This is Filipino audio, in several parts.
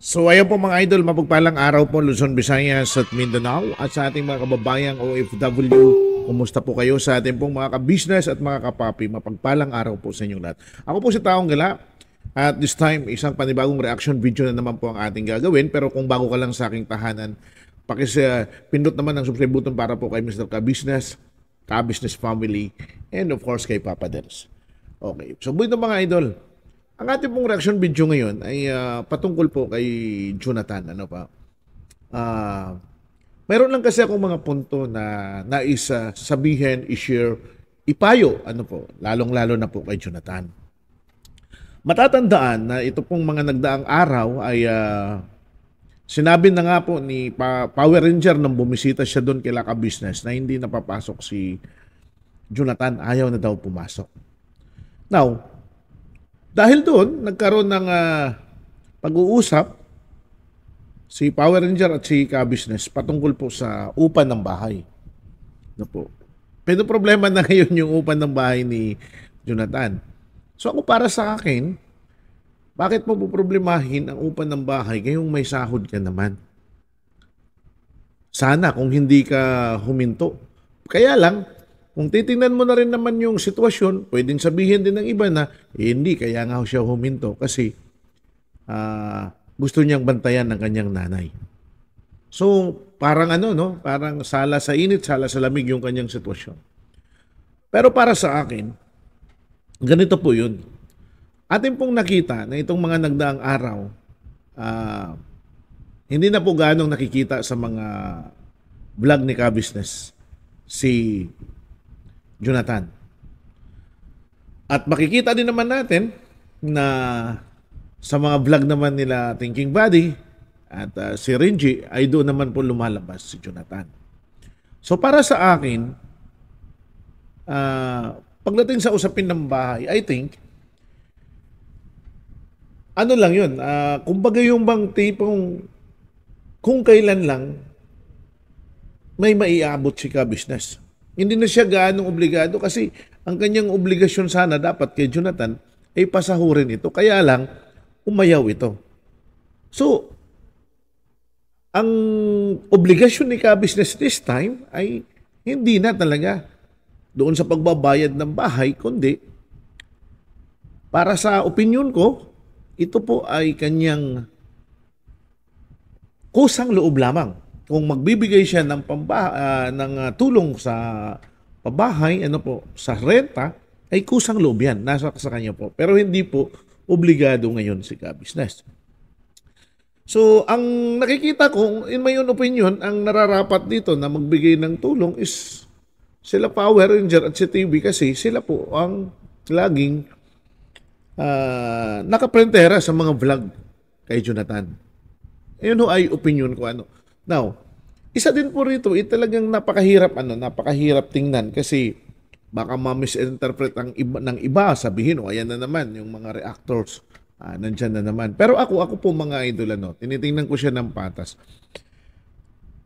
So ayun po mga idol, mapagpalang araw po Luzon, Visayas at Mindanao at sa ating mga kababayang OFW. Kumusta po kayo sa ating pong mga kabisnes at mga kapapi? Mapagpalang araw po sa inyong lahat. Ako po si Taong Gala at this time isang panibagong reaction video na naman po ang ating gagawin pero kung bago ka lang sa aking tahanan, pakis, uh, pindot naman ang subscribe button para po kay Mr. Kabisnes, Kabisnes Family and of course kay Papa Dels. Okay, so buwit mga idol, ang ating pong reaction video ngayon ay uh, patungkol po kay Jonathan. Ano pa? Uh, mayroon lang kasi akong mga punto na nais uh, sabihin, i-share, ipayo, ano po, lalong-lalo na po kay Jonathan. Matatandaan na ito pong mga nagdaang araw ay uh, sinabi na nga po ni pa- Power Ranger nang bumisita siya doon kay Laka Business na hindi napapasok si Jonathan, ayaw na daw pumasok. Now, dahil doon, nagkaroon ng uh, pag-uusap si Power Ranger at si Ka-Business patungkol po sa upa ng bahay. Na ano po. Pero problema na ngayon yung upa ng bahay ni Jonathan. So ako para sa akin, bakit mo problemahin ang upa ng bahay ngayong may sahod ka naman? Sana kung hindi ka huminto. Kaya lang, kung titingnan mo na rin naman yung sitwasyon, pwedeng sabihin din ng iba na eh, hindi, kaya nga siya huminto kasi uh, gusto niyang bantayan ng kanyang nanay. So, parang ano, no? Parang sala sa init, sala sa lamig yung kanyang sitwasyon. Pero para sa akin, ganito po yun. Atin pong nakita na itong mga nagdaang araw, uh, hindi na po ganong nakikita sa mga vlog ni Ka-Business si Jonathan. At makikita din naman natin na sa mga vlog naman nila Thinking Body at uh, si Rinji ay doon naman po lumalabas si Jonathan. So para sa akin, uh, pagdating sa usapin ng bahay, I think, ano lang yun, uh, kumbaga yung bang tipong kung kailan lang may maiabot si ka business. Hindi na siya gaanong obligado kasi ang kanyang obligasyon sana dapat kay Jonathan ay pasahurin ito. Kaya lang, umayaw ito. So, ang obligasyon ni ka-business this time ay hindi na talaga doon sa pagbabayad ng bahay, kundi para sa opinion ko, ito po ay kanyang kusang loob lamang kung magbibigay siya ng pamba, uh, ah, ng uh, tulong sa pabahay, ano po, sa renta, ay kusang loob yan. Nasa sa kanya po. Pero hindi po obligado ngayon si ka So, ang nakikita ko, in my own opinion, ang nararapat dito na magbigay ng tulong is sila Power Ranger at si TV kasi sila po ang laging uh, ah, nakaprentera sa mga vlog kay Jonathan. Ayun ho ay opinion ko ano. Now, isa din po rito, eh, talagang napakahirap ano, napakahirap tingnan kasi baka ma-misinterpret ang iba, ng iba, sabihin, o oh, ayan na naman yung mga reactors, ah, nandyan na naman. Pero ako, ako po mga idol, ano, tinitingnan ko siya ng patas.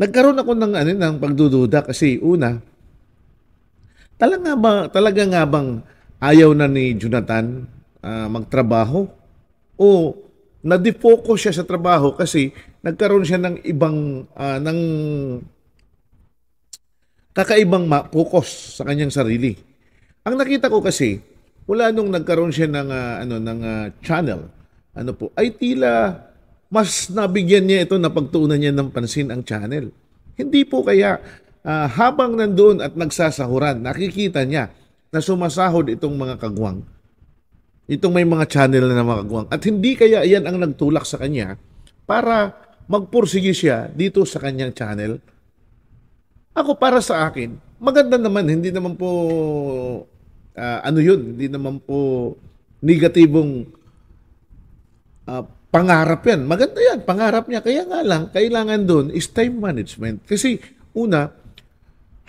Nagkaroon ako ng, ano, ng pagdududa kasi una, talaga ba, talaga nga bang ayaw na ni Jonathan uh, magtrabaho? O na-defocus siya sa trabaho kasi nagkaroon siya ng ibang uh, ng kakaibang ma-focus sa kanyang sarili. Ang nakita ko kasi mula nung nagkaroon siya ng uh, ano ng uh, channel ano po ay tila mas nabigyan niya ito na pagtuunan niya ng pansin ang channel. Hindi po kaya uh, habang nandoon at nagsasahuran nakikita niya na sumasahod itong mga kagwang itong may mga channel na mga At hindi kaya yan ang nagtulak sa kanya para magpursige siya dito sa kanyang channel. Ako para sa akin, maganda naman, hindi naman po uh, ano yun, hindi naman po negatibong uh, pangarap yan. Maganda yan, pangarap niya. Kaya nga lang, kailangan doon is time management. Kasi una,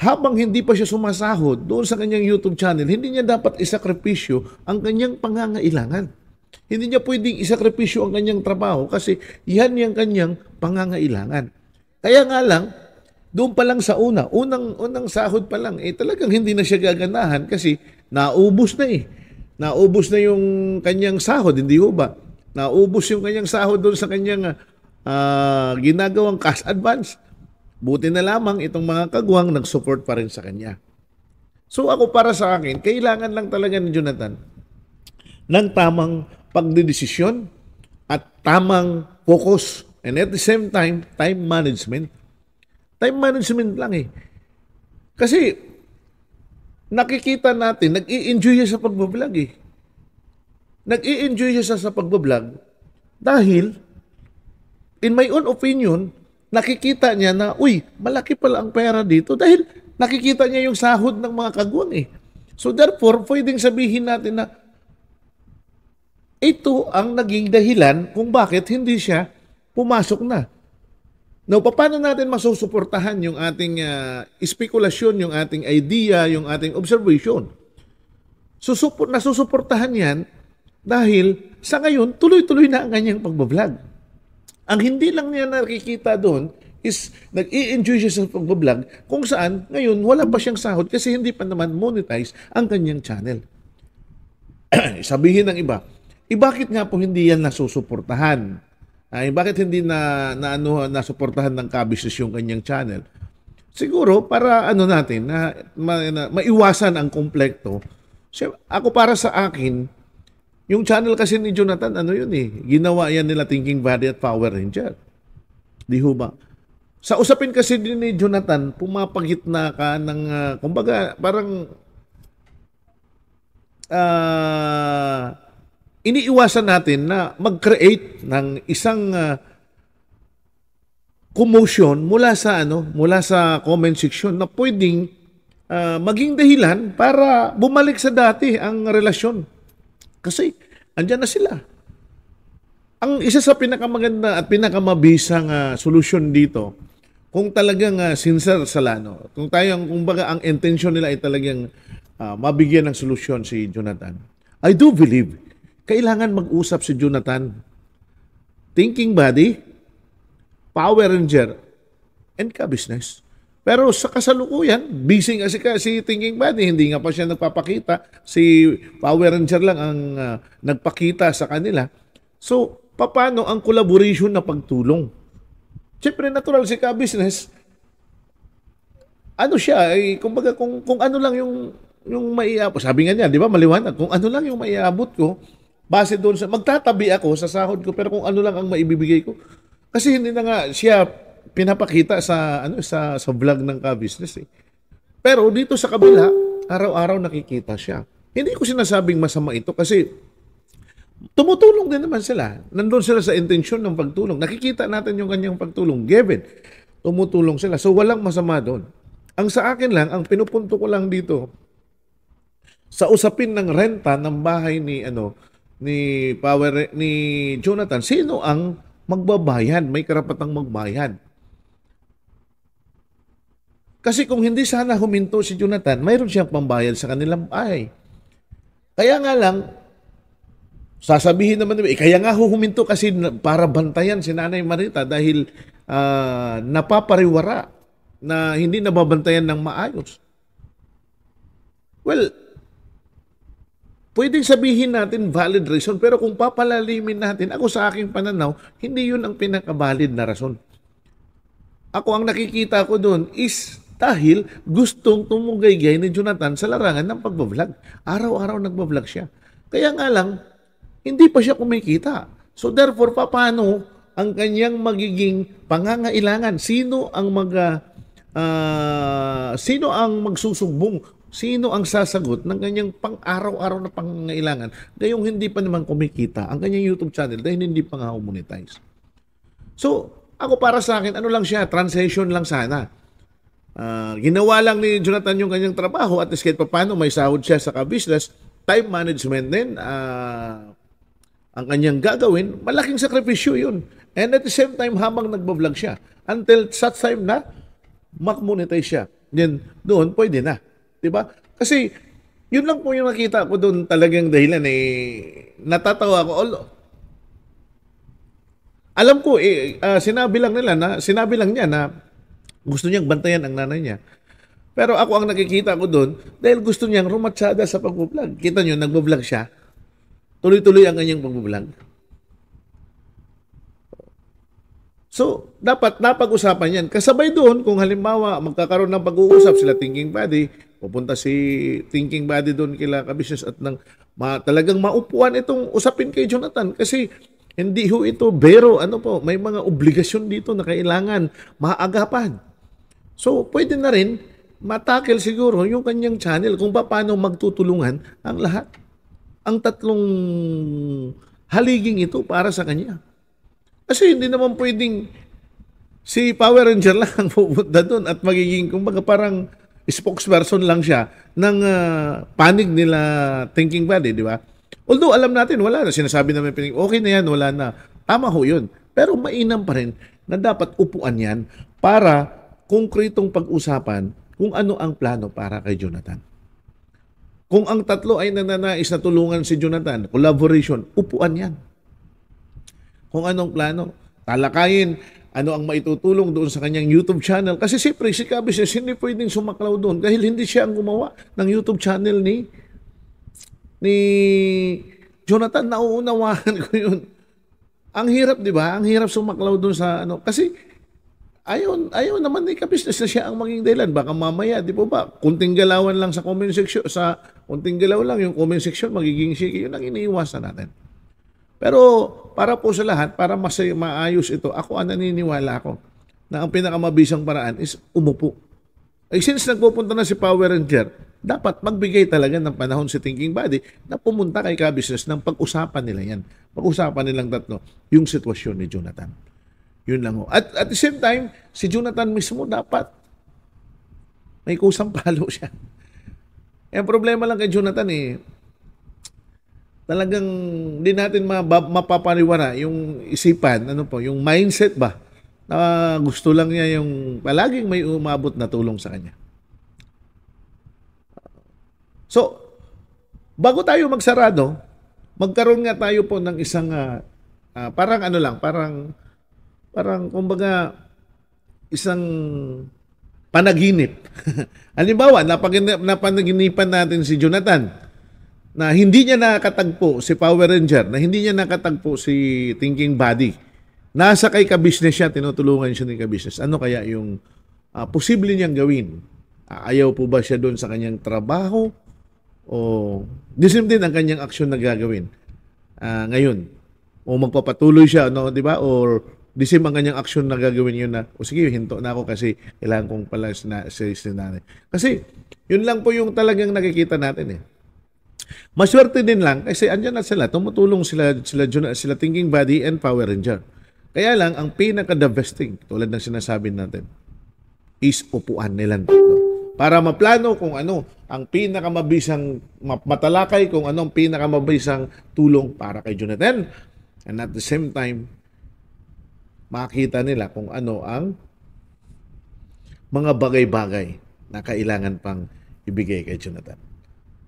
habang hindi pa siya sumasahod doon sa kanyang YouTube channel, hindi niya dapat isakripisyo ang kanyang pangangailangan. Hindi niya pwedeng isakripisyo ang kanyang trabaho kasi yan yung kanyang pangangailangan. Kaya nga lang, doon pa lang sa una, unang, unang sahod pa lang, eh talagang hindi na siya gaganahan kasi naubos na eh. Naubos na yung kanyang sahod, hindi ho ba? Naubos yung kanyang sahod doon sa kanyang uh, ginagawang cash advance. Buti na lamang itong mga kagwang nag-support pa rin sa kanya. So ako para sa akin, kailangan lang talaga ni Jonathan ng tamang pagdidesisyon at tamang focus and at the same time, time management. Time management lang eh. Kasi nakikita natin, nag-i-enjoy siya sa pagbablog eh. Nag-i-enjoy siya sa pagbablog dahil in my own opinion, nakikita niya na, uy, malaki pala ang pera dito dahil nakikita niya yung sahod ng mga kagwan eh. So therefore, pwedeng sabihin natin na ito ang naging dahilan kung bakit hindi siya pumasok na. Now, paano natin masusuportahan yung ating uh, ah, spekulasyon, yung ating idea, yung ating observation? Susupo, nasusuportahan yan dahil sa ngayon, tuloy-tuloy na ang kanyang pagbablog. Ang hindi lang niya nakikita doon is nag-i-enjoy siya sa pag-vlog kung saan ngayon wala pa siyang sahod kasi hindi pa naman monetize ang kanyang channel. Sabihin ng iba, eh bakit nga po hindi yan nasusuportahan? Ay, ah, eh, bakit hindi na, na ano, nasuportahan ng kabisnes yung kanyang channel? Siguro para ano natin na, ma, na maiwasan ang komplekto. Siya, ako para sa akin, yung channel kasi ni Jonathan, ano yun eh, ginawa yan nila Thinking Valley at Power Ranger. Di ho ba? Sa usapin kasi din ni Jonathan, pumapagitna ka ng, uh, kumbaga, parang uh, iniiwasan natin na mag-create ng isang uh, commotion mula sa ano, mula sa comment section na pwedeng uh, maging dahilan para bumalik sa dati ang relasyon. Kasi andyan na sila. Ang isa sa pinakamaganda at pinakamabisang uh, solusyon dito, kung talagang uh, sincere sila, no? kung tayo, kung baga ang intention nila ay talagang uh, mabigyan ng solusyon si Jonathan, I do believe, kailangan mag-usap si Jonathan. Thinking body, power ranger, and ka-business. Pero sa kasalukuyan, busy nga si, si Thinking Buddy, hindi nga pa siya nagpapakita. Si Power Ranger lang ang uh, nagpakita sa kanila. So, paano ang collaboration na pagtulong? Siyempre, natural si ka-business, ano siya, eh, kumbaga kung, kung ano lang yung, yung maiabot. Sabi nga niya, di ba, maliwanag, kung ano lang yung maiabot ko, base doon sa, magtatabi ako sa sahod ko, pero kung ano lang ang maibibigay ko. Kasi hindi na nga siya pinapakita sa ano sa sa vlog ng ka-business eh. Pero dito sa kabila, araw-araw nakikita siya. Hindi ko sinasabing masama ito kasi tumutulong din naman sila. Nandun sila sa intensyon ng pagtulong. Nakikita natin yung kanyang pagtulong. Given, tumutulong sila. So walang masama doon. Ang sa akin lang, ang pinupunto ko lang dito, sa usapin ng renta ng bahay ni ano ni Power ni Jonathan, sino ang magbabayad? May karapatang magbayad. Kasi kung hindi sana huminto si Jonathan, mayroon siyang pambayad sa kanilang bahay. Kaya nga lang, sasabihin naman, eh, kaya nga huminto kasi para bantayan si Nanay Marita dahil uh, napapariwara na hindi nababantayan ng maayos. Well, pwedeng sabihin natin valid reason, pero kung papalalimin natin, ako sa aking pananaw, hindi yun ang pinakabalid na rason ako ang nakikita ko doon is dahil gustong tumugay-gay ni Jonathan sa larangan ng pagbablog. Araw-araw nagbablog siya. Kaya nga lang, hindi pa siya kumikita. So therefore, paano ang kanyang magiging pangangailangan? Sino ang mag... Uh, sino ang magsusumbong Sino ang sasagot ng kanyang pang-araw-araw na pangangailangan gayong hindi pa naman kumikita ang kanyang YouTube channel dahil hindi pa nga monetize. So, ako para sa akin, ano lang siya, Transition lang sana. Ah, ginawa lang ni Jonathan yung kanyang trabaho at least kahit paano may sahod siya sa ka-business. Time management din, uh, ang kanyang gagawin, malaking sakripisyo yun. And at the same time, habang nagbablog siya, until such time na makmonetize siya. Then, doon, pwede na. ba? Diba? Kasi, yun lang po yung nakita ko doon talagang dahilan eh, natatawa ako, All, alam ko, eh, uh, sinabi lang nila na, sinabi lang niya na gusto niyang bantayan ang nanay niya. Pero ako ang nakikita ko doon dahil gusto niyang rumatsada sa pagbablog. Kita niyo, nagbablog siya. Tuloy-tuloy ang kanyang pagbablog. So, dapat napag-usapan yan. Kasabay doon, kung halimbawa magkakaroon ng pag-uusap sila thinking body, pupunta si thinking body doon kila kabusiness at nang ma, talagang maupuan itong usapin kay Jonathan kasi hindi ho ito pero ano po, may mga obligasyon dito na kailangan maagapan. So, pwede na rin matakil siguro yung kanyang channel kung paano magtutulungan ang lahat. Ang tatlong haliging ito para sa kanya. Kasi hindi naman pwedeng si Power Ranger lang ang pupunta doon at magiging kumbaga parang spokesperson lang siya ng uh, panig nila thinking body, di ba? Although alam natin, wala na. Sinasabi namin, okay na yan, wala na. Tama ho yun. Pero mainam pa rin na dapat upuan yan para konkretong pag-usapan kung ano ang plano para kay Jonathan. Kung ang tatlo ay nananais na tulungan si Jonathan, collaboration, upuan yan. Kung anong plano, talakayin ano ang maitutulong doon sa kanyang YouTube channel. Kasi siyempre, si Cabezes hindi pwedeng sumaklaw doon dahil hindi siya ang gumawa ng YouTube channel ni ni Jonathan. Nauunawahan ko yun. Ang hirap, di ba? Ang hirap sumaklaw doon sa ano. Kasi ayaw, ayaw naman ni ka na siya ang maging dahilan. Baka mamaya, di po ba, kunting galawan lang sa comment section, sa kunting galaw lang yung comment section, magiging sige, yun ang iniiwasan natin. Pero para po sa lahat, para mas maayos ito, ako ang naniniwala ako na ang pinakamabisang paraan is umupo. Ay since nagpupunta na si Power Ranger, dapat magbigay talaga ng panahon si thinking body na pumunta kay ka ng pag-usapan nila yan. Pag-usapan nilang tatlo yung sitwasyon ni Jonathan. Yun lang ho. At, at the same time, si Jonathan mismo dapat may kusang palo siya. Eh, ang problema lang kay Jonathan eh, talagang hindi natin mapapaniwara yung isipan, ano po, yung mindset ba, na gusto lang niya yung palaging may umabot na tulong sa kanya. So, bago tayo magsarado, magkaroon nga tayo po ng isang, uh, uh, parang ano lang, parang parang kumbaga isang panaginip. Halimbawa, napanaginipan natin si Jonathan na hindi niya nakatagpo si Power Ranger, na hindi niya nakatagpo si Thinking Body. Nasa kay ka-business siya, tinutulungan siya ni ka-business. Ano kaya yung uh, posible niyang gawin? Ah, ayaw po ba siya doon sa kanyang trabaho? O the same din ang kanyang aksyon na gagawin uh, ngayon? O magpapatuloy siya, no, di ba? Or the same ang kanyang action na gagawin yun na, o sige, hinto na ako kasi kailangan kong pala sina, sinanay. Kasi, yun lang po yung talagang nakikita natin eh. Maswerte din lang kasi andyan na sila, tumutulong sila, sila, sila, sila thinking body and power ranger. Kaya lang, ang pinaka-the best thing, tulad ng sinasabi natin, is upuan nila dito. Para maplano kung ano ang pinakamabisang matalakay, kung ano ang pinakamabisang tulong para kay Jonathan. And at the same time, makita nila kung ano ang mga bagay-bagay na kailangan pang ibigay kay Jonathan.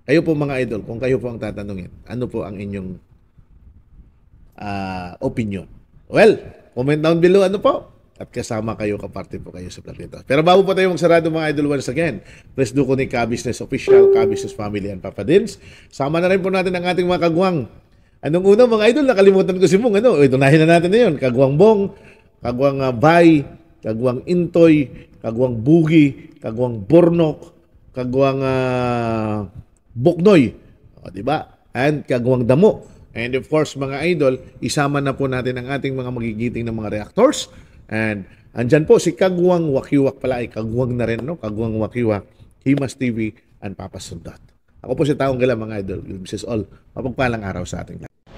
Kayo po mga idol, kung kayo po ang tatanungin, ano po ang inyong uh, opinion? Well, comment down below ano po at kasama kayo, kaparte po kayo sa vlog nito. Pero bago po tayo magsarado mga idol once again, please do ko ni ka Official, ka Family and Papa Dins. Sama na rin po natin ang ating mga kagwang. Anong una mga idol, nakalimutan ko si Mong. Ano? Itunahin na natin na yun. Kagwang Bong, kaguang ah, bay, kaguang intoy, kaguang bugi, kaguang burnok, kaguang uh, ah, buknoy. O, di ba? And kaguang damo. And of course, mga idol, isama na po natin ang ating mga magigiting ng mga reactors. And andyan po si Kagwang Wakiwak pala ay Kagwang na rin, no? Kagwang Wakiwak, Himas TV, and Papa Sundot. Ako po si Taong Gala, mga idol. This is all. Mapagpalang araw sa ating lahat.